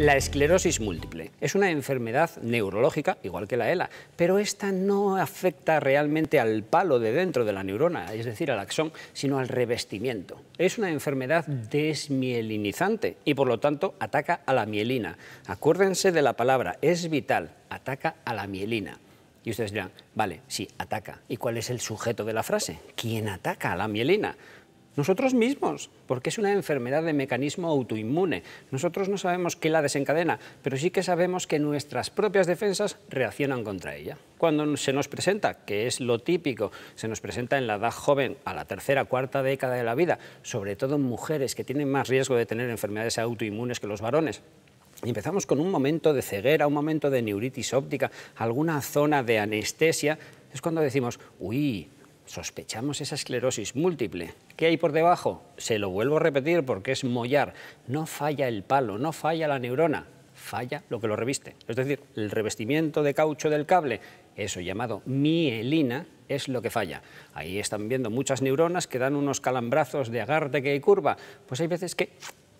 La esclerosis múltiple es una enfermedad neurológica, igual que la ELA, pero esta no afecta realmente al palo de dentro de la neurona, es decir, al axón, sino al revestimiento. Es una enfermedad desmielinizante y por lo tanto ataca a la mielina. Acuérdense de la palabra, es vital, ataca a la mielina. Y ustedes dirán, vale, sí, ataca. ¿Y cuál es el sujeto de la frase? ¿Quién ataca a la mielina? nosotros mismos, porque es una enfermedad de mecanismo autoinmune. Nosotros no sabemos qué la desencadena, pero sí que sabemos que nuestras propias defensas reaccionan contra ella. Cuando se nos presenta, que es lo típico, se nos presenta en la edad joven, a la tercera, cuarta década de la vida, sobre todo en mujeres que tienen más riesgo de tener enfermedades autoinmunes que los varones, y empezamos con un momento de ceguera, un momento de neuritis óptica, alguna zona de anestesia, es cuando decimos, uy, sospechamos esa esclerosis múltiple. ¿Qué hay por debajo? Se lo vuelvo a repetir porque es mollar. No falla el palo, no falla la neurona, falla lo que lo reviste. Es decir, el revestimiento de caucho del cable, eso llamado mielina, es lo que falla. Ahí están viendo muchas neuronas que dan unos calambrazos de agarte que hay curva. Pues hay veces que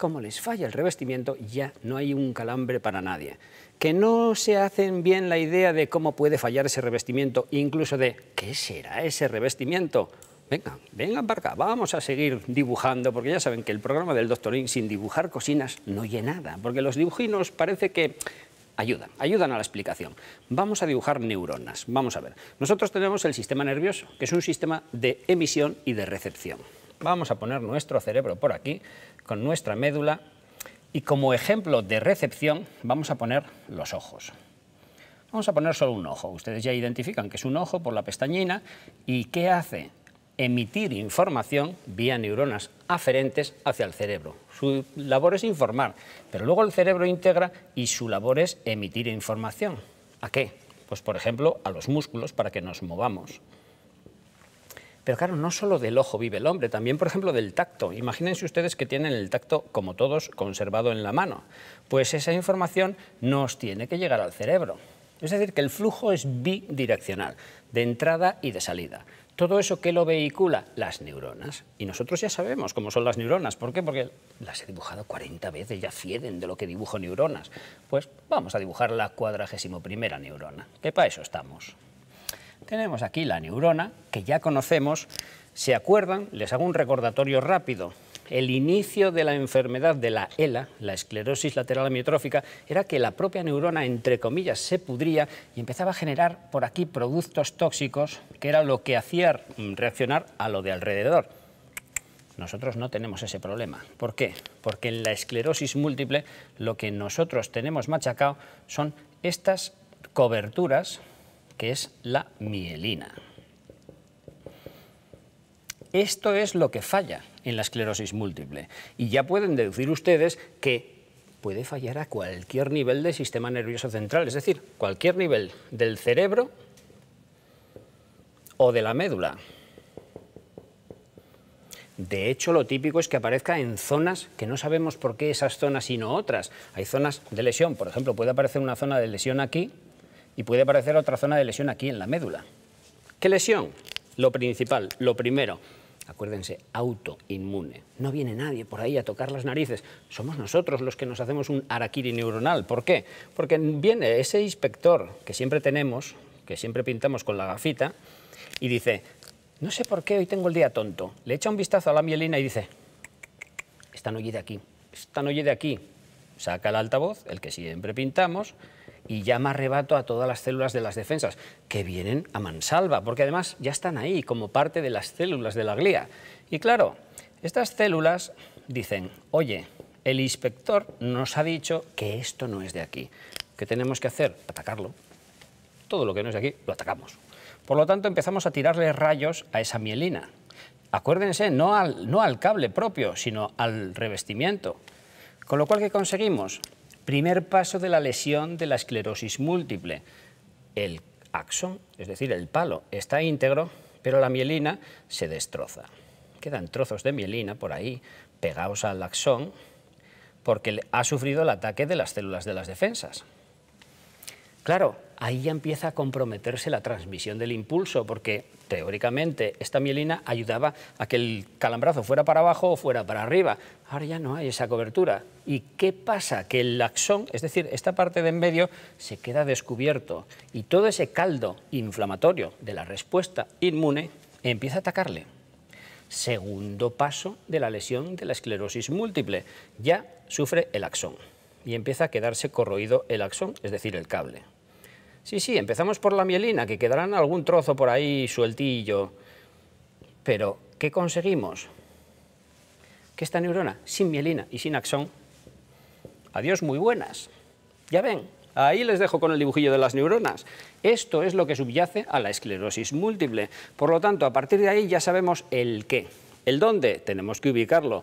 ...cómo les falla el revestimiento, ya no hay un calambre para nadie. Que no se hacen bien la idea de cómo puede fallar ese revestimiento, incluso de qué será ese revestimiento. venga vengan para acá, vamos a seguir dibujando, porque ya saben que el programa del doctorín sin dibujar cocinas no llena nada, porque los dibujinos parece que ayudan, ayudan a la explicación. Vamos a dibujar neuronas, vamos a ver. Nosotros tenemos el sistema nervioso, que es un sistema de emisión y de recepción. Vamos a poner nuestro cerebro por aquí, con nuestra médula y como ejemplo de recepción vamos a poner los ojos. Vamos a poner solo un ojo. Ustedes ya identifican que es un ojo por la pestañina y qué hace emitir información vía neuronas aferentes hacia el cerebro. Su labor es informar, pero luego el cerebro integra y su labor es emitir información. ¿A qué? Pues por ejemplo a los músculos para que nos movamos. Pero claro, no solo del ojo vive el hombre, también, por ejemplo, del tacto. Imagínense ustedes que tienen el tacto, como todos, conservado en la mano. Pues esa información nos tiene que llegar al cerebro. Es decir, que el flujo es bidireccional, de entrada y de salida. Todo eso que lo vehicula, las neuronas. Y nosotros ya sabemos cómo son las neuronas. ¿Por qué? Porque las he dibujado 40 veces, ya fieden de lo que dibujo neuronas. Pues vamos a dibujar la cuadragésimo primera neurona, ¡Qué para eso estamos. Tenemos aquí la neurona, que ya conocemos. ¿Se acuerdan? Les hago un recordatorio rápido. El inicio de la enfermedad de la ELA, la esclerosis lateral amiotrófica, era que la propia neurona, entre comillas, se pudría y empezaba a generar por aquí productos tóxicos, que era lo que hacía mm, reaccionar a lo de alrededor. Nosotros no tenemos ese problema. ¿Por qué? Porque en la esclerosis múltiple lo que nosotros tenemos machacado son estas coberturas que es la mielina. Esto es lo que falla en la esclerosis múltiple. Y ya pueden deducir ustedes que puede fallar a cualquier nivel del sistema nervioso central, es decir, cualquier nivel del cerebro o de la médula. De hecho, lo típico es que aparezca en zonas que no sabemos por qué esas zonas y no otras. Hay zonas de lesión, por ejemplo, puede aparecer una zona de lesión aquí y puede aparecer otra zona de lesión aquí en la médula. ¿Qué lesión? Lo principal, lo primero. Acuérdense, autoinmune. No viene nadie por ahí a tocar las narices. Somos nosotros los que nos hacemos un araquiri neuronal. ¿Por qué? Porque viene ese inspector que siempre tenemos, que siempre pintamos con la gafita, y dice, no sé por qué hoy tengo el día tonto. Le echa un vistazo a la mielina y dice, están no de aquí, están oye de aquí. Saca el altavoz, el que siempre pintamos, y llama arrebato a todas las células de las defensas, que vienen a mansalva, porque además ya están ahí como parte de las células de la glía. Y claro, estas células dicen, oye, el inspector nos ha dicho que esto no es de aquí. ¿Qué tenemos que hacer? Atacarlo. Todo lo que no es de aquí, lo atacamos. Por lo tanto, empezamos a tirarle rayos a esa mielina. Acuérdense, no al, no al cable propio, sino al revestimiento. Con lo cual, ¿qué conseguimos? Primer paso de la lesión de la esclerosis múltiple. El axón, es decir, el palo, está íntegro, pero la mielina se destroza. Quedan trozos de mielina por ahí pegados al axón porque ha sufrido el ataque de las células de las defensas. Claro, ahí ya empieza a comprometerse la transmisión del impulso porque teóricamente, esta mielina ayudaba a que el calambrazo fuera para abajo o fuera para arriba. Ahora ya no hay esa cobertura. ¿Y qué pasa? Que el axón, es decir, esta parte de en medio, se queda descubierto y todo ese caldo inflamatorio de la respuesta inmune empieza a atacarle. Segundo paso de la lesión de la esclerosis múltiple. Ya sufre el axón y empieza a quedarse corroído el axón, es decir, el cable. Sí, sí, empezamos por la mielina, que quedarán algún trozo por ahí sueltillo. Pero, ¿qué conseguimos? Que esta neurona, sin mielina y sin axón, adiós muy buenas. Ya ven, ahí les dejo con el dibujillo de las neuronas. Esto es lo que subyace a la esclerosis múltiple. Por lo tanto, a partir de ahí ya sabemos el qué. El dónde tenemos que ubicarlo.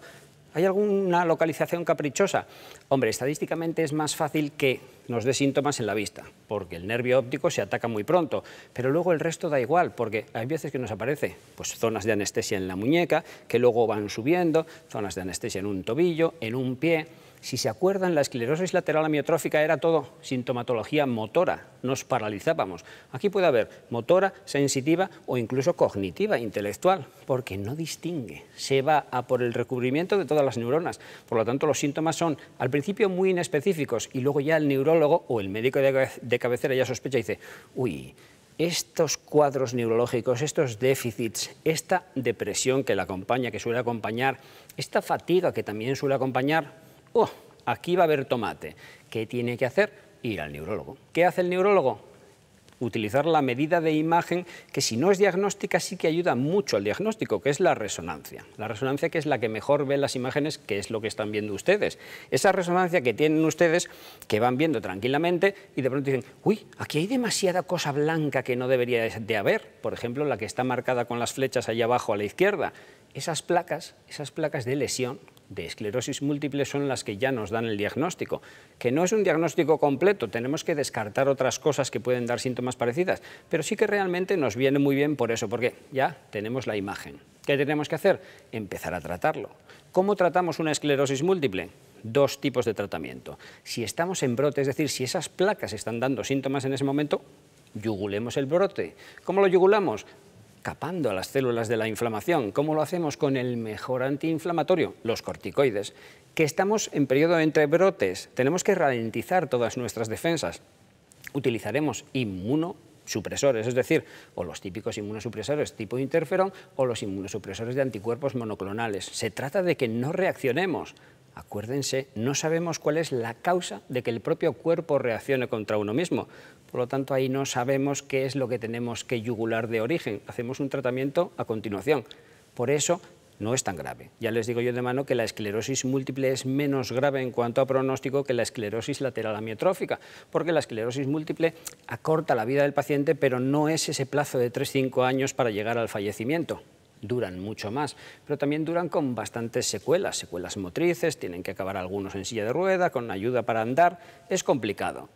¿Hay alguna localización caprichosa? Hombre, estadísticamente es más fácil que nos dé síntomas en la vista, porque el nervio óptico se ataca muy pronto, pero luego el resto da igual, porque hay veces que nos aparece pues, zonas de anestesia en la muñeca, que luego van subiendo, zonas de anestesia en un tobillo, en un pie. Si se acuerdan, la esclerosis lateral amiotrófica era todo sintomatología motora, nos paralizábamos. Aquí puede haber motora, sensitiva o incluso cognitiva, intelectual, porque no distingue, se va a por el recubrimiento de todas las neuronas. Por lo tanto, los síntomas son al principio muy inespecíficos y luego ya el neurón o el médico de cabecera ya sospecha y dice, uy, estos cuadros neurológicos, estos déficits, esta depresión que la acompaña, que suele acompañar, esta fatiga que también suele acompañar, oh, aquí va a haber tomate. ¿Qué tiene que hacer? Ir al neurólogo. ¿Qué hace el neurólogo? utilizar la medida de imagen que si no es diagnóstica sí que ayuda mucho al diagnóstico, que es la resonancia. La resonancia que es la que mejor ve las imágenes, que es lo que están viendo ustedes. Esa resonancia que tienen ustedes, que van viendo tranquilamente y de pronto dicen, uy, aquí hay demasiada cosa blanca que no debería de haber. Por ejemplo, la que está marcada con las flechas allá abajo a la izquierda. Esas placas, esas placas de lesión de esclerosis múltiple son las que ya nos dan el diagnóstico, que no es un diagnóstico completo, tenemos que descartar otras cosas que pueden dar síntomas parecidas, pero sí que realmente nos viene muy bien por eso, porque ya tenemos la imagen. ¿Qué tenemos que hacer? Empezar a tratarlo. ¿Cómo tratamos una esclerosis múltiple? Dos tipos de tratamiento. Si estamos en brote, es decir, si esas placas están dando síntomas en ese momento, yugulemos el brote. ¿Cómo lo yugulamos? escapando a las células de la inflamación. ¿Cómo lo hacemos? Con el mejor antiinflamatorio, los corticoides, que estamos en periodo entre brotes. Tenemos que ralentizar todas nuestras defensas. Utilizaremos inmunosupresores... es decir, o los típicos inmunosupresores tipo interferón o los inmunosupresores de anticuerpos monoclonales. Se trata de que no reaccionemos acuérdense, no sabemos cuál es la causa de que el propio cuerpo reaccione contra uno mismo. Por lo tanto, ahí no sabemos qué es lo que tenemos que yugular de origen. Hacemos un tratamiento a continuación. Por eso no es tan grave. Ya les digo yo de mano que la esclerosis múltiple es menos grave en cuanto a pronóstico que la esclerosis lateral amiotrófica, porque la esclerosis múltiple acorta la vida del paciente, pero no es ese plazo de 3-5 años para llegar al fallecimiento duran mucho más, pero también duran con bastantes secuelas, secuelas motrices, tienen que acabar algunos en silla de rueda, con ayuda para andar, es complicado.